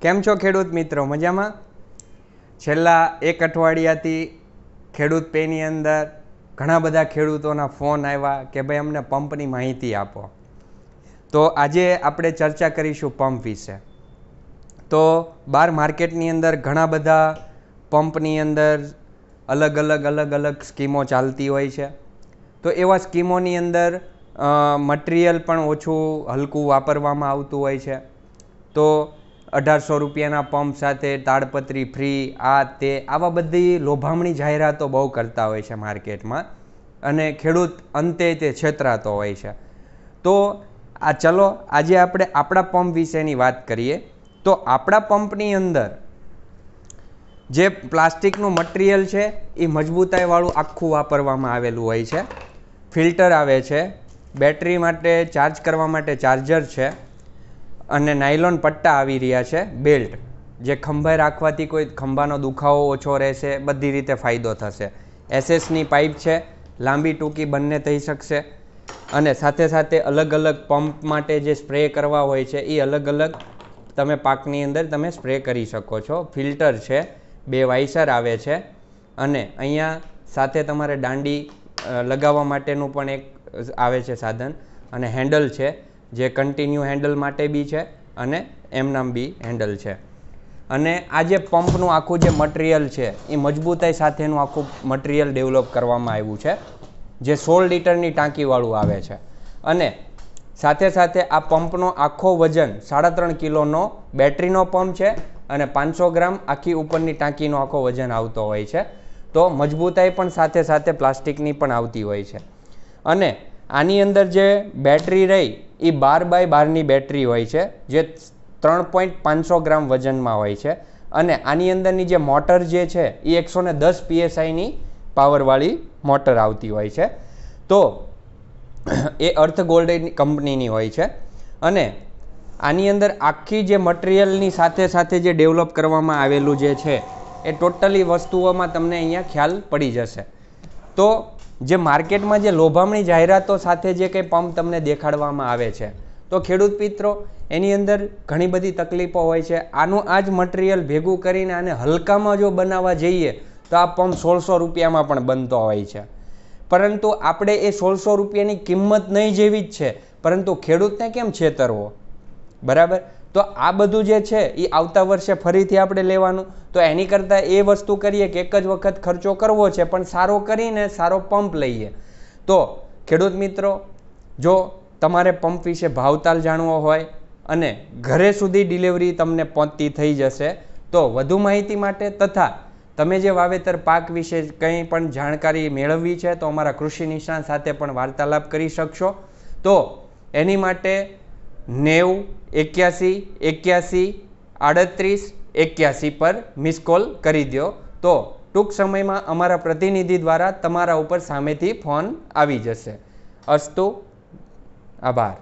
કેમ છો ખેડૂત મિત્રો મજામાં છેલ્લા એક અઠવાડિયાથી ખેડૂત પેની અંદર ઘણા બધા ખેડૂતોના ફોન આવ્યા કે ભાઈ અમને પંપની માહિતી આપો તો આજે આપણે ચર્ચા કરીશું પંપ વિશે તો બાર માર્કેટની અંદર ઘણા બધા પંપની અંદર અલગ અલગ અલગ અલગ સ્કીમો ચાલતી હોય છે તો એવા સ્કીમોની અંદર મટીરિયલ પણ ઓછું હલકું વાપરવામાં આવતું હોય છે તો અઢારસો રૂપિયાના પંપ સાથે તાડપત્રી ફ્રી આ તે આવા બધી લોભામણી જાહેરાતો બહુ કરતા હોય છે માર્કેટમાં અને ખેડૂત અંતે તે છેતરાતો હોય છે તો આ ચલો આજે આપણે આપણા પંપ વિશેની વાત કરીએ તો આપણા પંપની અંદર જે પ્લાસ્ટિકનું મટીરિયલ છે એ મજબૂતાઈવાળું આખું વાપરવામાં આવેલું હોય છે ફિલ્ટર આવે છે બેટરી માટે ચાર્જ કરવા માટે ચાર્જર છે અને નાયલોન પટ્ટા આવી રહ્યા છે બેલ્ટ જે ખંભે રાખવાથી કોઈ ખંભાનો દુખાવો ઓછો રહેશે બધી રીતે ફાયદો થશે એસએસની પાઇપ છે લાંબી ટૂંકી બંને થઈ શકશે અને સાથે સાથે અલગ અલગ પંપ માટે જે સ્પ્રે કરવા હોય છે એ અલગ અલગ તમે પાકની અંદર તમે સ્પ્રે કરી શકો છો ફિલ્ટર છે બે વાઇસર આવે છે અને અહીંયા સાથે તમારે દાંડી લગાવવા માટેનું પણ એક આવે છે સાધન અને હેન્ડલ છે જે કન્ટિન્યુ હેન્ડલ માટે બી છે અને એમનામ બી હેન્ડલ છે અને આ જે પંપનું આખું જે મટિરિયલ છે એ મજબૂતાઈ સાથેનું આખું મટિરિયલ ડેવલપ કરવામાં આવ્યું છે જે સોળ લીટરની ટાંકીવાળું આવે છે અને સાથે સાથે આ પંપનો આખો વજન સાડા ત્રણ કિલોનો બેટરીનો પંપ છે અને પાંચસો ગ્રામ આખી ઉપરની ટાંકીનો આખો વજન આવતો હોય છે તો મજબૂતાઈ પણ સાથે સાથે પ્લાસ્ટિકની પણ આવતી હોય છે અને આની અંદર જે બેટરી રહી એ બાર બાય બારની બેટરી હોય છે જે ત્રણ પોઈન્ટ પાંચસો ગ્રામ વજનમાં હોય છે અને આની અંદરની જે મોટર જે છે એ એકસો ને દસ પીએસઆઈની પાવરવાળી મોટર આવતી હોય છે તો એ અર્થ ગોલ્ડ કંપનીની હોય છે અને આની અંદર આખી જે મટિરિયલની સાથે સાથે જે ડેવલપ કરવામાં આવેલું જે છે એ ટોટલી વસ્તુઓમાં તમને અહીંયા ખ્યાલ પડી જશે તો જે માર્કેટમાં જે લોભામણી જાહેરાતો સાથે જે કંઈ પંપ તમને દેખાડવામાં આવે છે તો ખેડૂત મિત્રો એની અંદર ઘણી બધી તકલીફો હોય છે આનું આ જ મટીરિયલ ભેગું કરીને આને હલકામાં જો બનાવવા જઈએ તો આ પંપ સોળસો રૂપિયામાં પણ બનતો હોય છે પરંતુ આપણે એ સોળસો રૂપિયાની કિંમત નહીં જેવી જ છે પરંતુ ખેડૂતને કેમ છેતરવો બરાબર તો આ બધું જે છે એ આવતા વર્ષે ફરીથી આપણે લેવાનું તો એની કરતાં એ વસ્તુ કરીએ કે એક જ વખત ખર્ચો કરવો છે પણ સારો કરીને સારો પંપ લઈએ તો ખેડૂત મિત્રો જો તમારે પંપ વિશે ભાવતાલ જાણવો હોય અને ઘરે સુધી ડિલિવરી તમને પહોંચતી થઈ જશે તો વધુ માહિતી માટે તથા તમે જે વાવેતર પાક વિશે કંઈ પણ જાણકારી મેળવવી છે તો અમારા કૃષિ નિષ્ણાત સાથે પણ વાર્તાલાપ કરી શકશો તો એની માટે નેવું એક્યાસી એક્યાસી આડત્રીસ એક્યાસી પર મિસ કોલ કરી દો તો ટૂંક સમયમાં અમારા પ્રતિનિધિ દ્વારા તમારા ઉપર સામેથી ફોન આવી જશે અસ્તુ આભાર